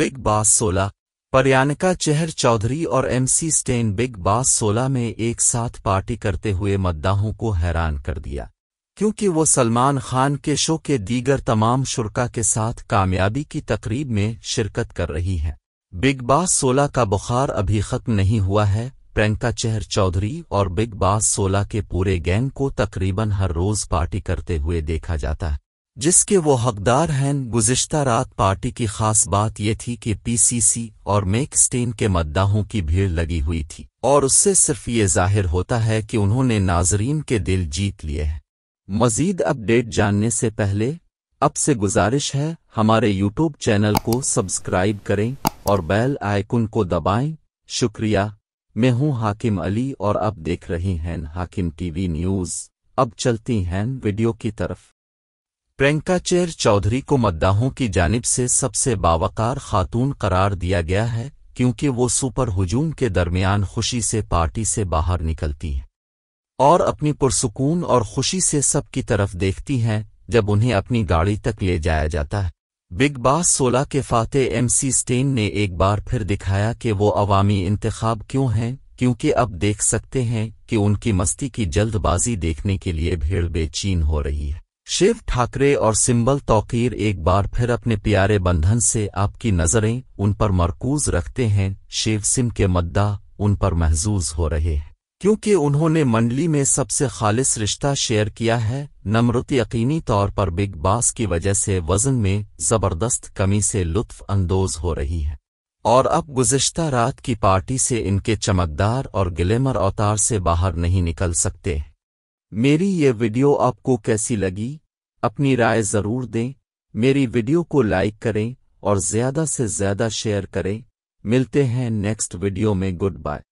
big बास 16 पर्यानका चहर चौधरी और MC stand big बास 16 में एक साथ पार्टी करते हुए मद्दाहों को हैरान कर दिया क्योंकि वो सलमान खान के शो के दीगर तमाम शुरका के साथ कामयाबी की तकरीब में शिरकत कर रही हैं बिग बास 16 का बुखार अभी ख़त्म नहीं हुआ है प्रियंका चहर चौधरी और बिग बास 16 के पूरे गैंग को तकरीबन हर रोज़ पार्टी करते हुए देखा जाता है जिसके वो हकदार हैं गुजश्ता रात पार्टी की खास बात ये थी कि पीसीसी और मेक स्टेन के मद्दाहों की भीड़ लगी हुई थी और उससे सिर्फ ये जाहिर होता है कि उन्होंने नाजरीन के दिल जीत लिए हैं मजीद अपडेट जानने से पहले अब से गुजारिश है हमारे यूट्यूब चैनल को सब्सक्राइब करें और बैल आइकुन को दबाएं शुक्रिया मैं हूं हाकिम अली और अब देख रही हैं हाकिम टीवी न्यूज़ अब चलती हैं वीडियो की तरफ प्रियंका चेर चौधरी को मद्दाहों की जानिब से सबसे बावकार खातून करार दिया गया है क्योंकि वो सुपर हुजूम के दरमियान खुशी से पार्टी से बाहर निकलती हैं और अपनी पुरसकून और खुशी से सबकी तरफ देखती हैं जब उन्हें अपनी गाड़ी तक ले जाया जाता है बिग बास सोलह के फाते एमसी स्टेन ने एक बार फिर दिखाया कि वो अवामी इंतखब क्यों हैं क्योंकि अब देख सकते हैं कि उनकी मस्ती की जल्दबाजी देखने के लिए भीड़ बेचीन हो रही है शिव ठाकरे और सिंबल तौकीर एक बार फिर अपने प्यारे बंधन से आपकी नज़रें उन पर मरकूज रखते हैं शिव सिम के मद्दा उन पर महजूज हो रहे हैं क्योंकि उन्होंने मंडली में सबसे खालिस रिश्ता शेयर किया है नम्रत यकीनी तौर पर बिग बास की वजह से वजन में जबरदस्त कमी से लुत्फ अंदोज हो रही है और अब गुज्तर रात की पार्टी से इनके चमकदार और गिलेमर अवतार से बाहर नहीं निकल सकते हैं मेरी ये वीडियो आपको कैसी लगी अपनी राय ज़रूर दें मेरी वीडियो को लाइक करें और ज़्यादा से ज़्यादा शेयर करें मिलते हैं नेक्स्ट वीडियो में गुड बाय